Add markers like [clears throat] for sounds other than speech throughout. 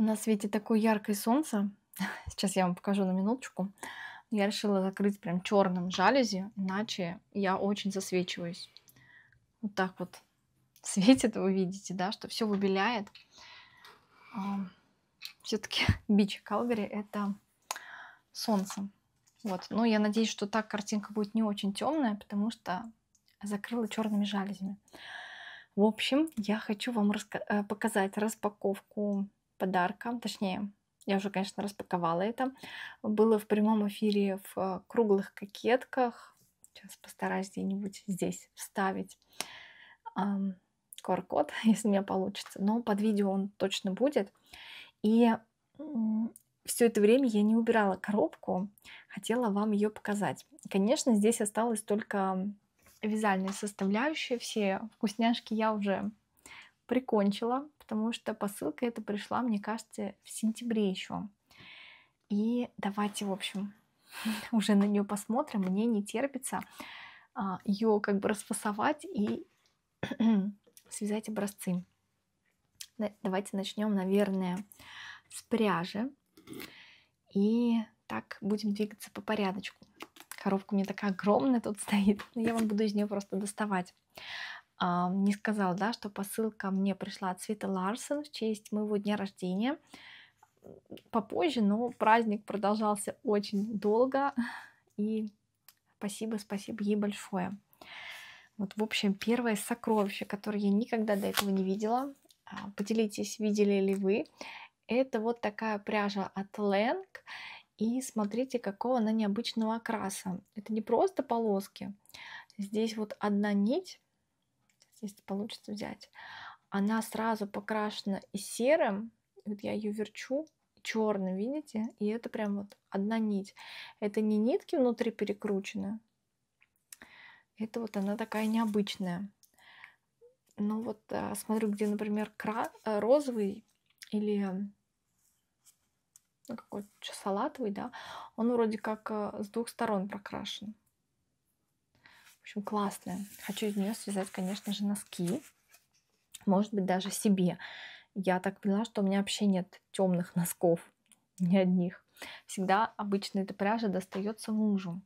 У нас светит такое яркое солнце. [laughs] Сейчас я вам покажу на минуточку. Я решила закрыть прям черным жалюзи, иначе я очень засвечиваюсь. Вот так вот [laughs] светит, вы видите, да, что все выбеляет. Все-таки бич Калгари это солнце. Вот. Но ну, я надеюсь, что так картинка будет не очень темная, потому что закрыла черными жалюзями. В общем, я хочу вам э, показать распаковку подарка, точнее, я уже, конечно, распаковала это, было в прямом эфире в э, круглых кокетках. Сейчас постараюсь где-нибудь здесь вставить QR-код, [laughs] если у меня получится. Но под видео он точно будет. И все это время я не убирала коробку, хотела вам ее показать. Конечно, здесь осталось только вязальная составляющая. Все вкусняшки я уже прикончила потому что посылка эта пришла, мне кажется, в сентябре еще. И давайте, в общем, [laughs] уже на нее посмотрим. Мне не терпится а, ее как бы расфасовать и [clears throat] связать образцы. Давайте начнем, наверное, с пряжи. И так будем двигаться по порядочку. Коробка у меня такая огромная тут [laughs] стоит, но я вам буду из нее просто доставать. А, не сказал, да, что посылка мне пришла от Света Ларсон в честь моего дня рождения. Попозже, но праздник продолжался очень долго. [laughs] И спасибо, спасибо ей большое. Вот, в общем, первое сокровище, которое я никогда до этого не видела. А, поделитесь, видели ли вы. Это вот такая пряжа от Лэнг. И смотрите, какого она необычного окраса. Это не просто полоски. Здесь вот одна нить если получится взять, она сразу покрашена и серым, вот я ее верчу, черным, видите? И это прям вот одна нить. Это не нитки внутри перекручены, это вот она такая необычная. Ну вот э, смотрю, где, например, кра... Э, розовый или э, ну, какой-то салатовый, да, он вроде как с двух сторон прокрашен общем, классная. Хочу из нее связать, конечно же, носки. Может быть, даже себе. Я так поняла, что у меня вообще нет темных носков. [laughs] Ни одних. Всегда обычно эта пряжа достается мужу.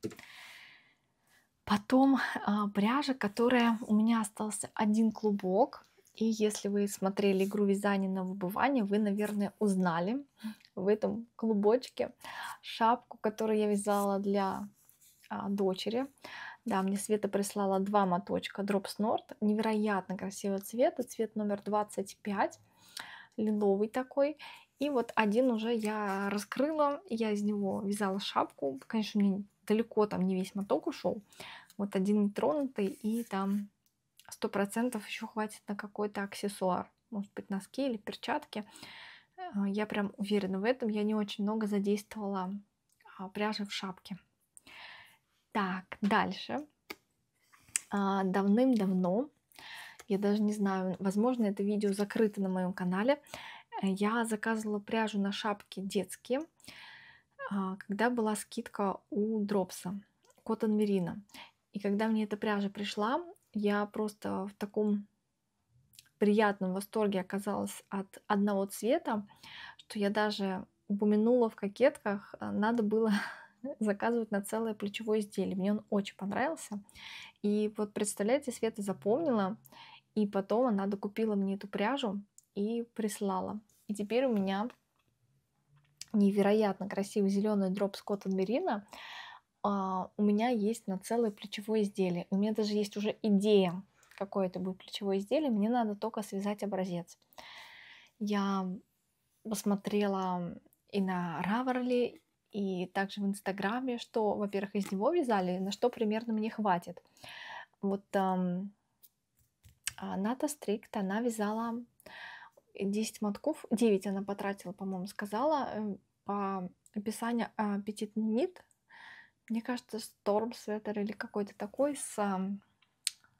Потом а, пряжа, которая у меня остался один клубок. И если вы смотрели игру вязания на выбывание, вы, наверное, узнали в этом клубочке шапку, которую я вязала для а, дочери. Да, мне Света прислала два моточка Drops North. Невероятно красивый цвет. цвет номер 25. Лиловый такой. И вот один уже я раскрыла. Я из него вязала шапку. Конечно, мне далеко там не весь моток ушел. Вот один нетронутый. И там процентов еще хватит на какой-то аксессуар. Может быть, носки или перчатки. Э, я прям уверена в этом. Я не очень много задействовала а, пряжи в шапке. Так, дальше. А, давным-давно, я даже не знаю, возможно, это видео закрыто на моем канале, э, я заказывала пряжу на шапки детские, а, когда была скидка у Дропса, Cotton Merino. И когда мне эта пряжа пришла, я просто в таком приятном восторге оказалась от одного цвета, что я даже упомянула в кокетках, а, надо было заказывают на целое плечевое изделие. Мне он очень понравился. И вот представляете, Света запомнила, и потом она докупила мне эту пряжу и прислала. И теперь у меня невероятно красивый зеленый дроп скотт Мерина. у меня есть на целое плечевое изделие. У меня даже есть уже идея, какое это будет плечевое изделие. Мне надо только связать образец. Я посмотрела и на Раверли, и также в Инстаграме, что, во-первых, из него вязали, на что примерно мне хватит. Вот Ната Стрикт, она вязала 10 мотков, 9 она потратила, по-моему, сказала, э, по описанию аппетит нит, мне кажется, Storm Sweater или какой-то такой с,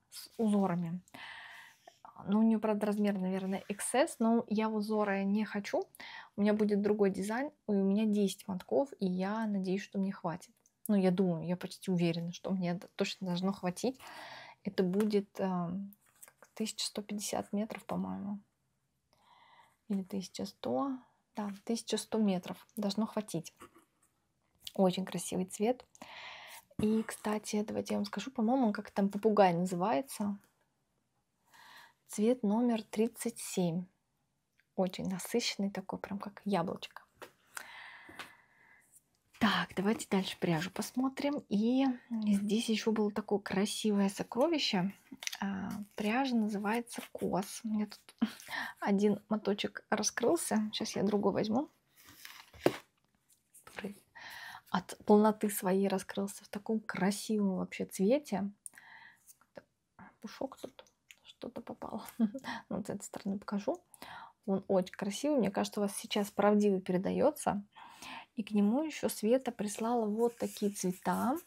с узорами. Ну, у нее, правда, размер, наверное, XS, но я в узоры не хочу. У меня будет другой дизайн, и у меня 10 мотков, и я надеюсь, что мне хватит. Ну, я думаю, я почти уверена, что мне точно должно хватить. Это будет э, а, 1150 метров, по-моему. Или 1100. Да, 1100 метров должно хватить. Очень красивый цвет. И, кстати, давайте я вам скажу, по-моему, он как там попугай называется. Цвет номер 37. Очень насыщенный такой, прям как яблочко. Так, давайте дальше пряжу посмотрим. И здесь еще было такое красивое сокровище. А, пряжа называется кос. У меня тут [laughs] один моточек раскрылся. Сейчас я другой возьму. от полноты своей раскрылся в таком красивом вообще цвете. Пушок тут что-то попало. [laughs] Ну, вот с этой стороны покажу. Он очень красивый. Мне кажется, у вас сейчас правдиво передается. И к нему еще Света прислала вот такие цвета.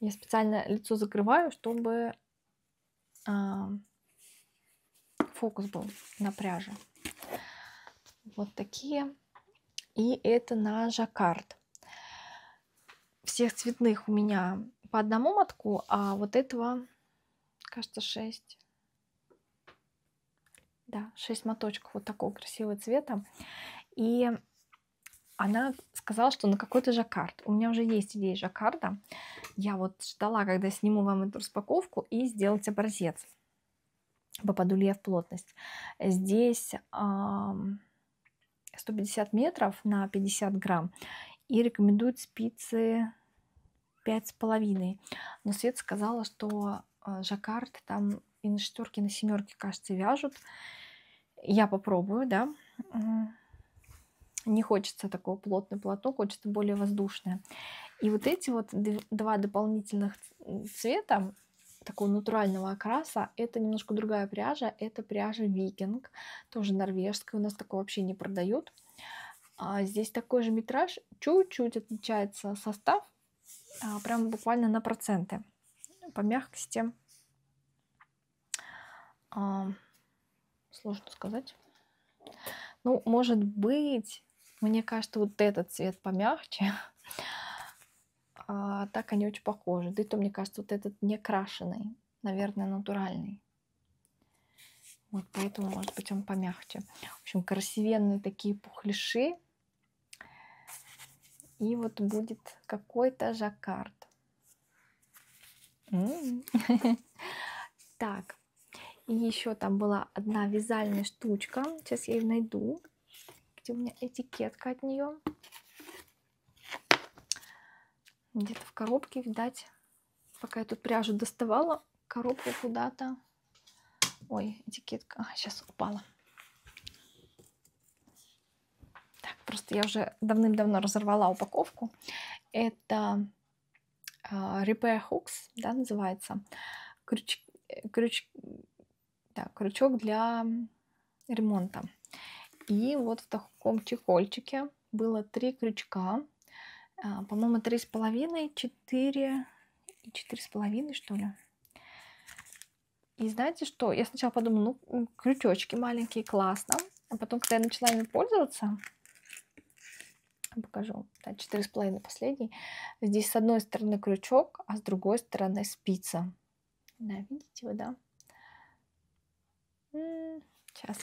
Я специально лицо закрываю, чтобы а, фокус был на пряже. Вот такие. И это на жаккард. Всех цветных у меня по одному мотку, а вот этого, кажется, 6, да, 6 моточков вот такого красивого цвета. И она сказала, что на какой-то жаккард. У меня уже есть идея жаккарда. Я вот ждала, когда сниму вам эту распаковку и сделать образец. Попаду ли я в плотность. Здесь э, 150 метров на 50 грамм. И рекомендуют спицы 5,5. Но Свет сказала, что э, жаккард там и на шестерке, и на семерке, кажется, вяжут. Я попробую, да. Не хочется такого плотное платок, хочется более воздушное. И вот эти вот два дополнительных цвета такого натурального окраса, это немножко другая пряжа, это пряжа викинг, тоже норвежская, у нас такого вообще не продают. А здесь такой же метраж, чуть-чуть отличается состав, а, прям буквально на проценты по мягкости. А, Сложно сказать. Ну, может быть, мне кажется, вот этот цвет помягче. [laughs] А, так они очень похожи. Да и то, мне кажется, вот этот не крашеный, наверное, натуральный. Вот поэтому, может быть, он помягче. В общем, красивенные такие пухлиши. И вот будет какой-то жаккард. [laughs] Так, и еще там была одна вязальная штучка. Сейчас я ее найду. Где у меня этикетка от нее? Где-то в коробке, видать. Пока я тут пряжу доставала, коробку куда-то. Ой, этикетка. А, сейчас упала. Так, просто я уже давным-давно разорвала упаковку. Это а, Repair Hooks, да, называется. Э, крюч, крюч, так, крючок для ремонта. И вот в таком чехольчике было три крючка. А, по-моему, три с половиной, четыре и четыре с половиной, что ли. И знаете что? Я сначала подумала, ну, крючочки маленькие, классно. А потом, когда я начала ими пользоваться, покажу, да, четыре с половиной последний. Здесь с одной стороны крючок, а с другой стороны спица. Да, видите вы, да? Сейчас.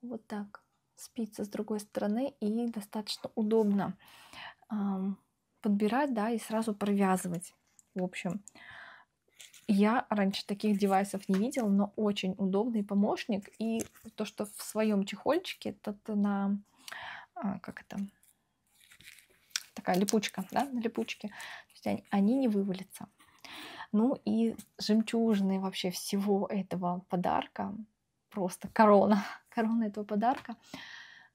Вот так. спится с другой стороны и достаточно удобно подбирать, да, и сразу провязывать. В общем, я раньше таких девайсов не видела, но очень удобный помощник. И то, что в своем чехольчике, это на... А, как это? Такая липучка, да, на липучке. То есть они, они не вывалятся. Ну и жемчужные вообще всего этого подарка, просто корона, [laughs] корона этого подарка,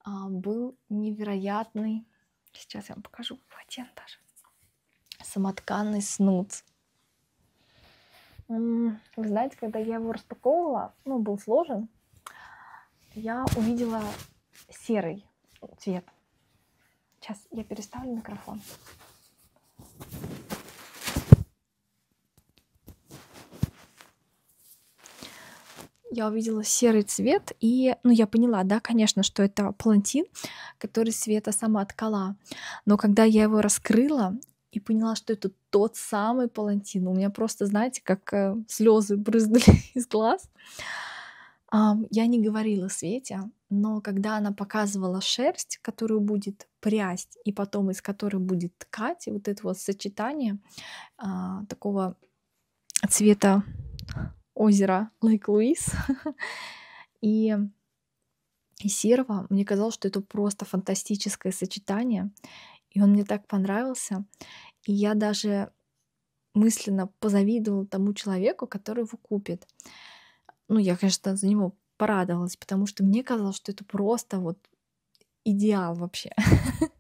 а, был невероятный, сейчас я вам покажу, патент даже, самотканный снуд. Вы знаете, когда я его распаковывала, ну, был сложен, я увидела серый цвет. Сейчас я переставлю микрофон. я увидела серый цвет, и, ну, я поняла, да, конечно, что это палантин, который Света сама откала. Но когда я его раскрыла и поняла, что это тот самый палантин, у меня просто, знаете, как э, слезы брызнули [laughs] из глаз. я не говорила Свете, но когда она показывала шерсть, которую будет прясть, и потом из которой будет ткать, и вот это вот сочетание uh, такого цвета озеро Лейк Луис [laughs] и, Серва. Мне казалось, что это просто фантастическое сочетание, и он мне так понравился. И я даже мысленно позавидовала тому человеку, который его купит. Ну, я, конечно, за него порадовалась, потому что мне казалось, что это просто вот идеал вообще. [laughs]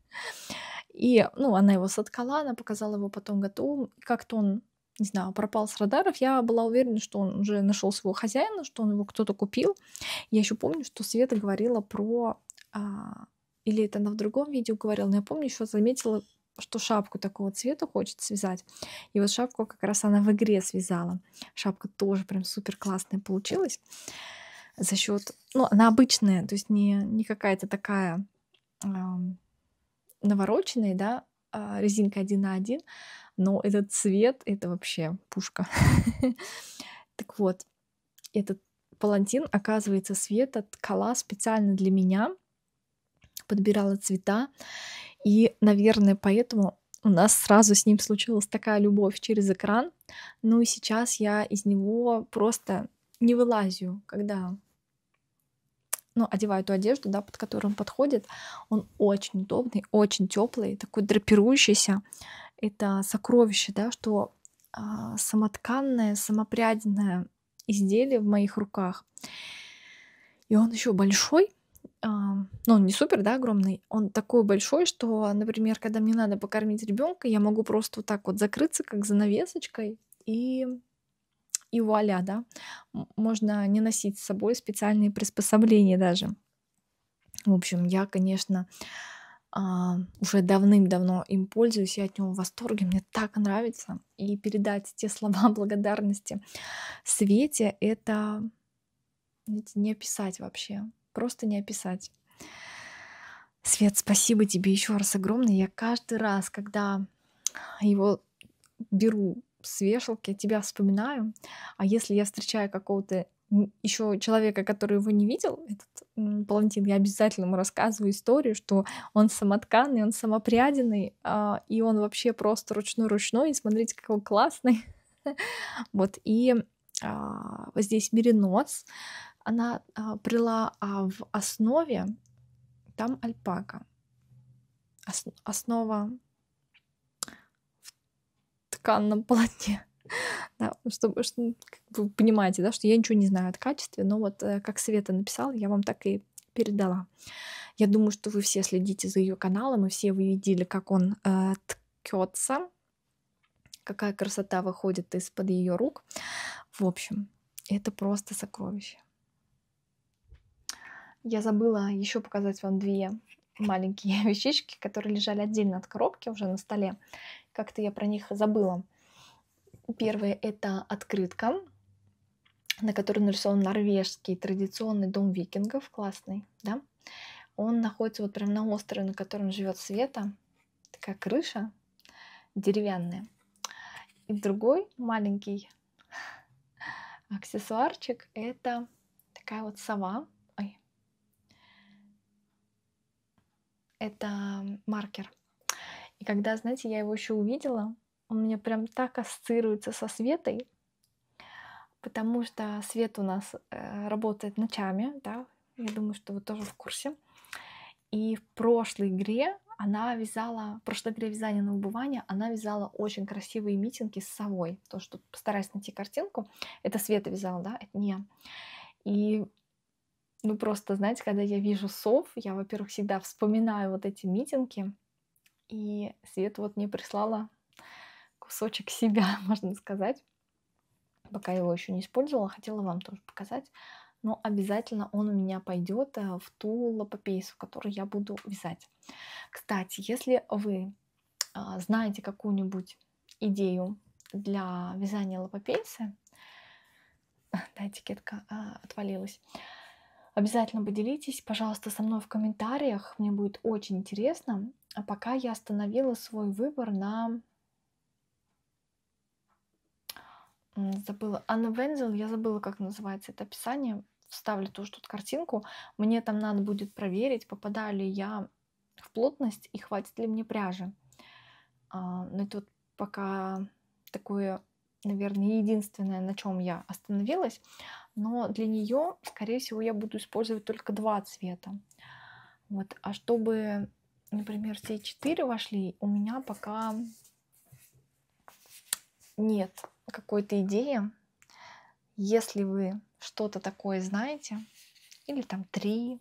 И, ну, она его соткала, она показала его потом готовым. Как-то он не знаю, пропал с радаров, я была уверена, что он уже нашел своего хозяина, что он его кто-то купил. Я еще помню, что Света говорила про... А, или это она в другом видео говорила, но я помню, еще заметила, что шапку такого цвета хочет связать. И вот шапку как раз она в игре связала. Шапка тоже прям супер классная получилась. За счет... Ну, она обычная, то есть не, не какая-то такая э, навороченная, да, а, резинка один на один, но этот цвет, это вообще пушка. [laughs] Так вот, этот палантин, оказывается, свет от кола специально для меня. Подбирала цвета. И, наверное, поэтому у нас сразу с ним случилась такая любовь через экран. Ну и сейчас я из него просто не вылазю, когда ну, одеваю ту одежду, да, под которую он подходит, он очень удобный, очень теплый, такой драпирующийся. Это сокровище, да, что э, самотканное, самопрядное изделие в моих руках. И он еще большой, э, ну, не супер, да, огромный, он такой большой, что, например, когда мне надо покормить ребенка, я могу просто вот так вот закрыться, как занавесочкой, и и вуаля, да, можно не носить с собой специальные приспособления даже. В общем, я, конечно, а, уже давным-давно им пользуюсь, я от него в восторге, мне так нравится. И передать те слова [laughs] благодарности Свете — это не описать вообще, просто не описать. Свет, спасибо тебе еще раз огромное. Я каждый раз, когда его беру с вешалки, тебя вспоминаю. А если я встречаю какого-то еще человека, который его не видел, этот палантин, я обязательно ему рассказываю историю, что он самотканный, он самопряденный, а, и он вообще просто ручной-ручной, и смотрите, какой классный. [laughs] Вот, и а, здесь меринос, она брела а, в основе, там альпака. Основа тканном полотне. [laughs] Да, чтобы, что, вы понимаете, да, что я ничего не знаю о качестве, но вот э, как Света написала, я вам так и передала. Я думаю, что вы все следите за ее каналом, и все вы видели, как он э, ткется, какая красота выходит из-под ее рук. В общем, это просто сокровище. Я забыла еще показать вам две маленькие [laughs] вещички, которые лежали отдельно от коробки уже на столе. Как-то я про них забыла. Первое — это открытка, на которой нарисован норвежский традиционный дом викингов, классный, да. Он находится вот прямо на острове, на котором живет Света, такая крыша деревянная. И другой маленький аксессуарчик — это такая вот сова. Ой. Это маркер — и когда, знаете, я его еще увидела, он мне прям так ассоциируется со Светой, потому что Свет у нас э, работает ночами, да, я думаю, что вы тоже в курсе. И в прошлой игре она вязала, в прошлой игре вязания на убывание, она вязала очень красивые митинги с совой. То, что постараюсь найти картинку, это Света вязала, да, это не И ну просто, знаете, когда я вижу сов, я, во-первых, всегда вспоминаю вот эти митинги, и Свет вот мне прислала кусочек себя, [laughs] можно сказать. Пока его еще не использовала, хотела вам тоже показать. Но обязательно он у меня пойдет э, в ту лапопейсу, которую я буду вязать. Кстати, если вы а, знаете какую-нибудь идею для вязания лапопейсы, [laughs] да, этикетка а, отвалилась, Обязательно поделитесь, пожалуйста, со мной в комментариях. Мне будет очень интересно. А пока я остановила свой выбор на... Забыла. Анна Вензел, я забыла, как называется это описание. Вставлю тоже тут картинку. Мне там надо будет проверить, попадаю ли я в плотность и хватит ли мне пряжи. А, но это вот пока такое наверное, единственное, на чем я остановилась. Но для нее, скорее всего, я буду использовать только два цвета. Вот. А чтобы, например, все четыре вошли, у меня пока нет какой-то идеи. Если вы что-то такое знаете, или там три,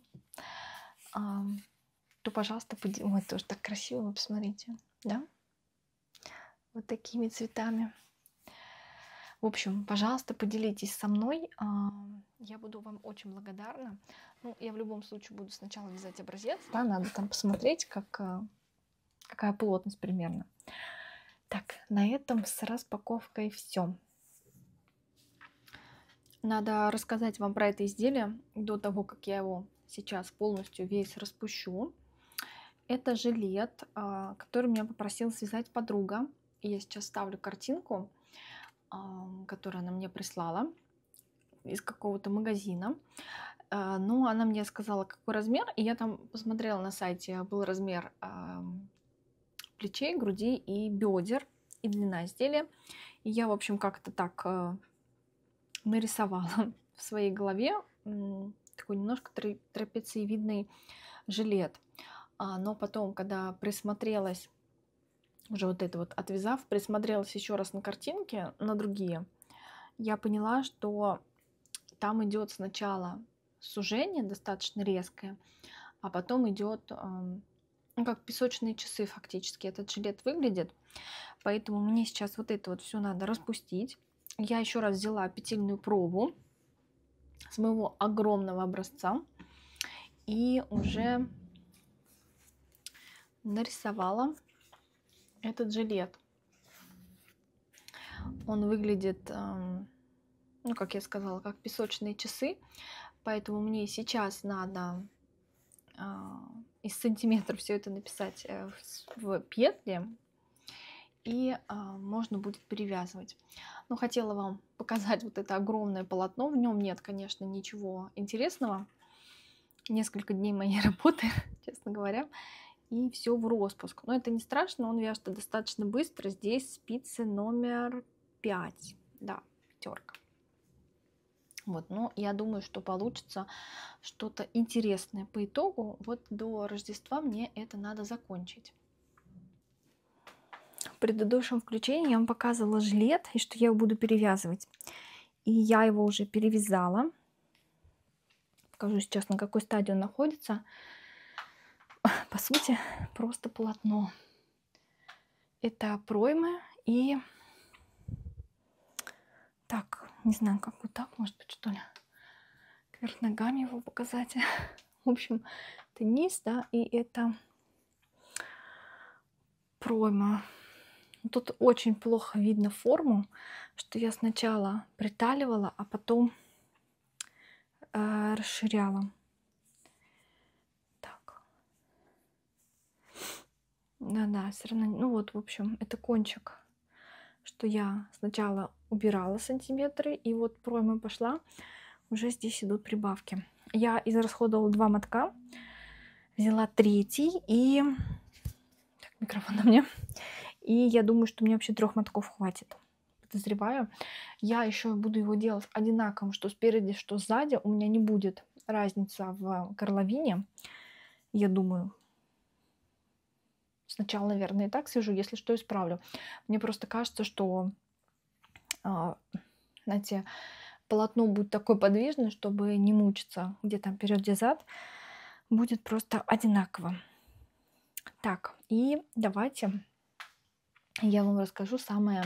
то, пожалуйста, поделитесь. Ой, тоже так красиво, вы посмотрите, да? Вот такими цветами. В общем, пожалуйста, поделитесь со мной. А, я буду вам очень благодарна. Ну, я в любом случае буду сначала вязать образец. Да, надо там посмотреть, как, э, какая плотность примерно. Так, на этом с распаковкой все. Надо рассказать вам про это изделие до того, как я его сейчас полностью весь распущу. Это жилет, а, который меня попросила связать подруга. Я сейчас ставлю картинку который она мне прислала из какого-то магазина. А, но ну, она мне сказала, какой размер, и я там посмотрела на сайте, был размер плечей, груди и бедер, и длина изделия. И я, в общем, как-то так э, нарисовала [laughs] в своей голове такой немножко трапециевидный жилет. А, но потом, когда присмотрелась уже вот это вот отвязав, присмотрелась еще раз на картинки, на другие, я поняла, что там идет сначала сужение достаточно резкое, а потом идет ну, как песочные часы фактически этот жилет выглядит. Поэтому мне сейчас вот это вот все надо распустить. Я еще раз взяла петельную пробу с моего огромного образца и уже нарисовала этот жилет, он выглядит, эм, ну, как я сказала, как песочные часы, поэтому мне сейчас надо э, из сантиметров все это написать э, в петли, и э, можно будет перевязывать. Но хотела вам [laughs] показать вот это огромное полотно, в нем нет, конечно, ничего интересного, несколько дней моей [laughs] работы, честно говоря, и все в распуск. Но это не страшно, он вяжет достаточно быстро. Здесь спицы номер 5, да, пятерка. Вот, но я думаю, что получится что-то интересное по итогу. Вот до Рождества мне это надо закончить. В предыдущем включении я вам показывала жилет и что я его буду перевязывать. И я его уже перевязала. Покажу сейчас, на какой стадии он находится. [clears throat] по сути, просто полотно. Это проймы и... Так, не знаю, как вот так, может быть, что ли. Кверх ногами его показать. [laughs] В общем, это низ, да, и это пройма. Тут очень плохо видно форму, что я сначала приталивала, а потом э, расширяла. Да-да, все равно, ну вот, в общем, это кончик, что я сначала убирала сантиметры, и вот пройма пошла, уже здесь идут прибавки. Я израсходовала два мотка, взяла третий, и... Так, микрофон на мне. И я думаю, что мне вообще трех мотков хватит. Подозреваю. Я еще буду его делать одинаковым, что спереди, что сзади. У меня не будет разница в э, горловине, я думаю. Сначала, наверное, и так сижу, если что, исправлю. Мне просто кажется, что, а, знаете, полотно будет такое подвижное, чтобы не мучиться, где там вперед, где зад, будет просто одинаково. Так, и давайте я вам расскажу самое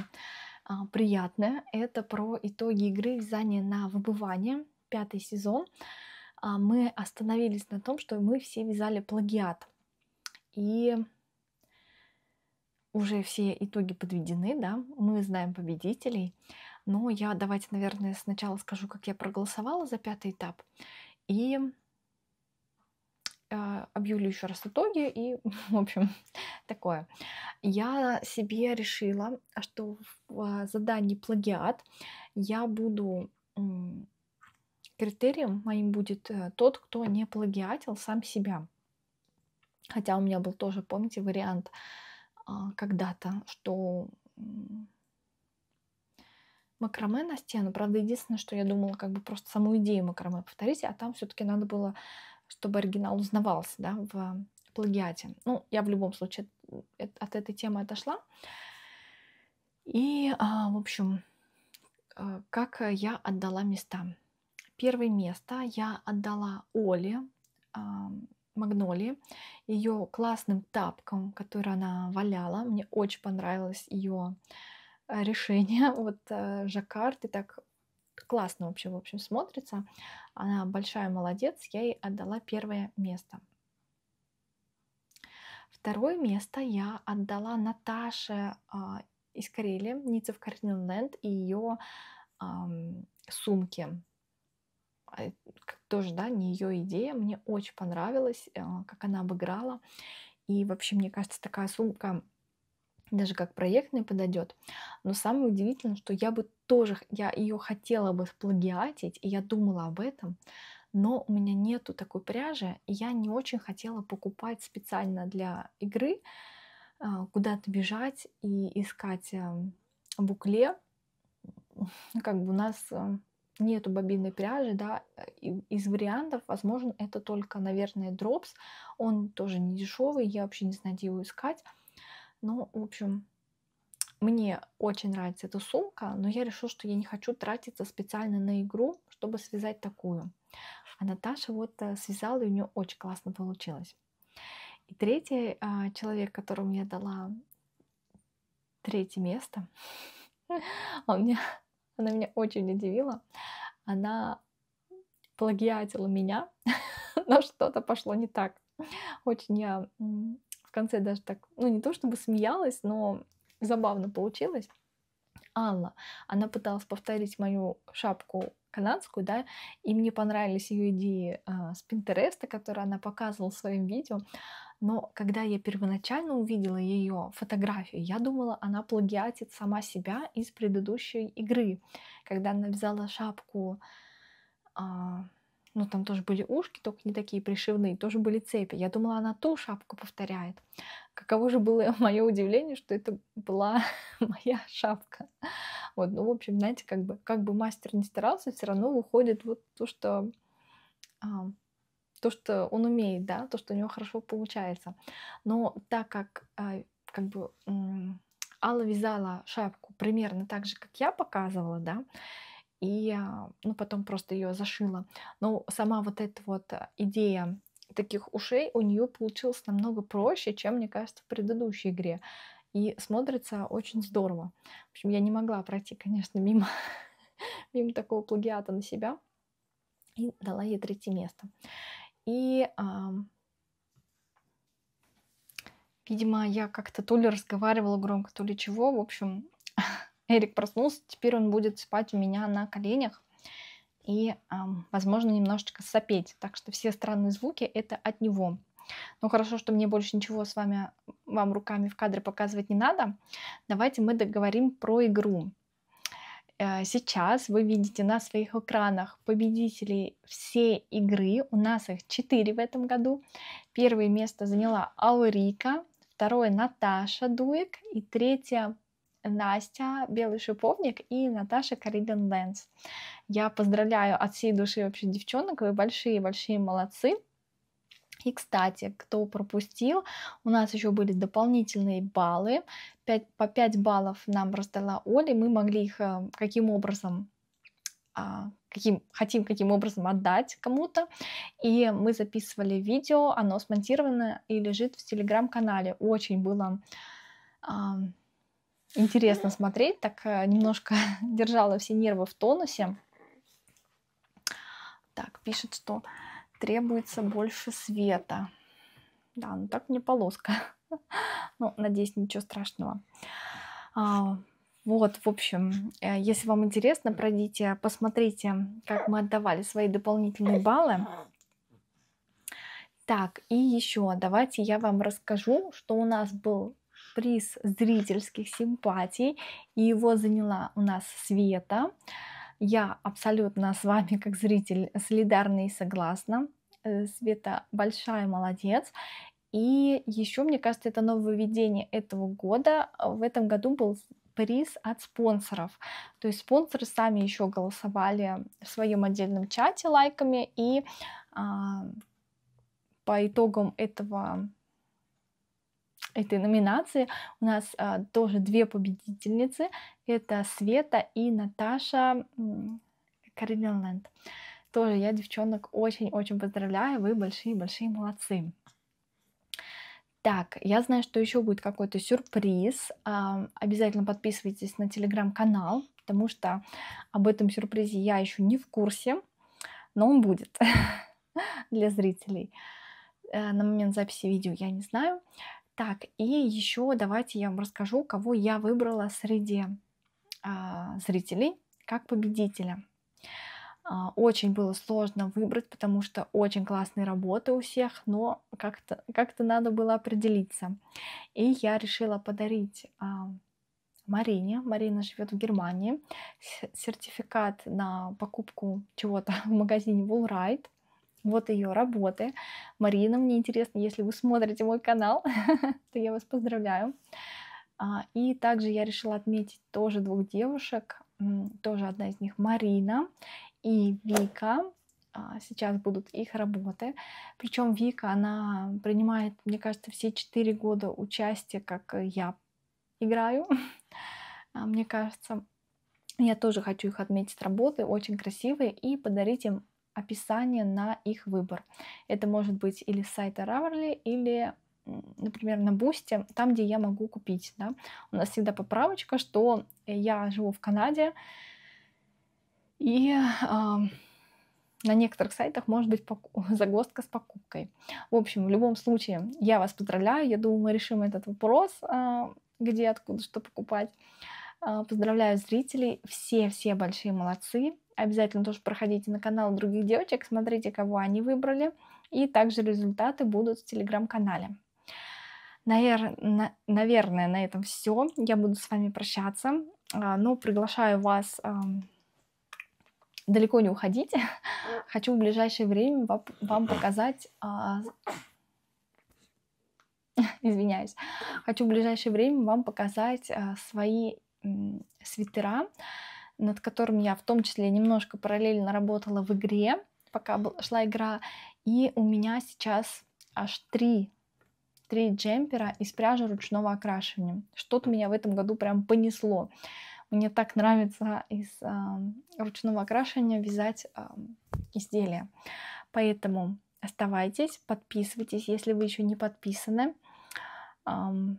а, приятное. Это про итоги игры вязание на выбывание, пятый сезон. А, мы остановились на том, что мы все вязали плагиат. И уже все итоги подведены, да, мы знаем победителей. Но я давайте, наверное, сначала скажу, как я проголосовала за пятый этап. И а, объявлю еще раз итоги и, [laughs] в общем, такое. Я себе решила, что в а, задании плагиат я буду критерием моим будет э, тот, кто не плагиатил сам себя. Хотя у меня был тоже, помните, вариант а, когда-то, что макраме на стену. Правда, единственное, что я думала, как бы просто саму идею макраме повторить, а там все-таки надо было, чтобы оригинал узнавался, да, в плагиате. Ну, я в любом случае от этой темы отошла. И, а, в общем, а, как я отдала места. Первое место я отдала Оле Магнолии, ее классным тапком, который она валяла. Мне очень понравилось ее э, решение. [laughs] Вот э, жаккард и так классно вообще, в общем, смотрится. Она большая молодец, я ей отдала первое место. Второе место я отдала Наташе а, из Карелии, Ница в Карнинленд и ее сумке. А, тоже, да, не ее идея. Мне очень понравилось, э, как она обыграла. И вообще, мне кажется, такая сумка даже как проектная подойдет. Но самое удивительное, что я бы тоже, я ее хотела бы сплагиатить, и я думала об этом, но у меня нету такой пряжи, и я не очень хотела покупать специально для игры, э, куда-то бежать и искать эм, букле. Как бы у нас э, нету бобинной пряжи, да, из вариантов, возможно, это только, наверное, дропс, он тоже не дешевый, я вообще не знаю, где его искать, но, в общем, мне очень нравится эта сумка, но я решила, что я не хочу тратиться специально на игру, чтобы связать такую. А Наташа вот э, связала, и у нее очень классно получилось. И третий а, человек, которому я дала третье место, [laughs] он мне она меня очень удивила. Она плагиатила меня, [laughs] но что-то пошло не так. Очень я в конце даже так, ну не то чтобы смеялась, но забавно получилось. Алла, она пыталась повторить мою шапку канадскую, да, и мне понравились ее идеи э, с Пинтереста, которые она показывала в своем видео. Но когда я первоначально увидела ее фотографию, я думала, она плагиатит сама себя из предыдущей игры. Когда она взяла шапку, а, ну там тоже были ушки, только не такие пришивные, тоже были цепи. Я думала, она ту шапку повторяет. Каково же было [laughs] мое удивление, что это была [laughs] моя шапка. Вот, ну, в общем, знаете, как бы, как бы мастер не старался, все равно выходит вот то, что а, то, что он умеет, да, то, что у него хорошо получается. Но так как а, как бы Алла вязала шапку примерно так же, как я показывала, да, и а, ну, потом просто ее зашила. Но сама вот эта вот идея таких ушей у нее получилась намного проще, чем, мне кажется, в предыдущей игре. И смотрится очень здорово. В общем, я не могла пройти, конечно, мимо, [laughs] мимо такого плагиата на себя и дала ей третье место. И, а, видимо, я как-то то ли разговаривала громко, то ли чего. В общем, [laughs] Эрик проснулся, теперь он будет спать у меня на коленях и, а, возможно, немножечко сопеть. Так что все странные звуки это от него. Ну хорошо, что мне больше ничего с вами, вам руками в кадре показывать не надо. Давайте мы договорим про игру. Э, сейчас вы видите на своих экранах победителей всей игры. У нас их четыре в этом году. Первое место заняла Аурика, второе Наташа Дуек и третье Настя Белый Шиповник и Наташа Кариден Лэнс. Я поздравляю от всей души вообще девчонок, вы большие-большие молодцы. И, кстати, кто пропустил, у нас еще были дополнительные баллы. 5, по 5 баллов нам раздала Оля, мы могли их э, каким образом а, каким, хотим каким образом отдать кому-то. И мы записывали видео, оно смонтировано и лежит в телеграм-канале. Очень было э, интересно смотреть, так э, немножко [laughs] держала все нервы в тонусе. Так, пишет, что требуется больше света. Да, ну так мне полоска. [laughs] Ну, надеюсь, ничего страшного. А, вот, в общем, э, если вам интересно, пройдите, посмотрите, как мы отдавали свои дополнительные баллы. Так, и еще давайте я вам расскажу, что у нас был приз зрительских симпатий, и его заняла у нас Света. Света. Я абсолютно с вами, как зритель, солидарна и согласна. Э, Света большая молодец. И еще, мне кажется, это нововведение этого года. В этом году был приз от спонсоров. То есть спонсоры сами еще голосовали в своем отдельном чате лайками. И а, по итогам этого этой номинации у нас а, тоже две победительницы. Это Света и Наташа Каринленд. Тоже я девчонок очень-очень поздравляю. Вы большие-большие молодцы. Так, я знаю, что еще будет какой-то сюрприз. А, обязательно подписывайтесь на телеграм-канал, потому что об этом сюрпризе я еще не в курсе, но он будет [laughs] для зрителей. Э, на момент записи видео я не знаю. Так, и еще давайте я вам расскажу, кого я выбрала среди а, зрителей как победителя. А, очень было сложно выбрать, потому что очень классные работы у всех, но как-то как то надо было определиться. И я решила подарить а, Марине. Марина живет в Германии. Сертификат на покупку чего-то [laughs] в магазине Woolride вот ее работы. Марина, мне интересно, если вы смотрите мой канал, [laughs] то я вас поздравляю. А, и также я решила отметить тоже двух девушек, тоже одна из них Марина и Вика. А, сейчас будут их работы. Причем Вика, она принимает, мне кажется, все четыре года участия, как я играю. [laughs] А, мне кажется, я тоже хочу их отметить работы, очень красивые, и подарить им описание на их выбор. Это может быть или с сайта Ravelry, или например, на Бусте, там, где я могу купить. Да? У нас всегда поправочка, что я живу в Канаде, и э, на некоторых сайтах может быть [laughs] загвоздка с покупкой. В общем, в любом случае, я вас поздравляю. Я думаю, мы решим этот вопрос, э, где, откуда, что покупать. Э, поздравляю зрителей. Все-все большие молодцы. Обязательно тоже проходите на канал других девочек, смотрите, кого они выбрали. И также результаты будут в телеграм-канале. Навер... На... Наверное, на этом все. Я буду с вами прощаться. А, но приглашаю вас далеко не уходить. [laughs] Хочу в ближайшее время вам показать... А, [laughs] извиняюсь. Хочу в ближайшее время вам показать а, свои свитера над которым я в том числе немножко параллельно работала в игре, пока шла игра. И у меня сейчас аж три три джемпера из пряжи ручного окрашивания. Что-то меня в этом году прям понесло. Мне так нравится из э, ручного окрашивания вязать э, изделия. Поэтому оставайтесь, подписывайтесь, если вы еще не подписаны. Эм,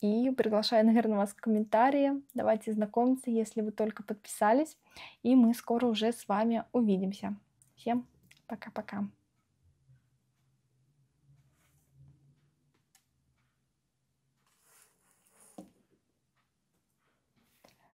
и приглашаю, наверное, вас в комментарии. Давайте знакомиться, если вы только подписались. И мы скоро уже с вами увидимся. Всем пока-пока.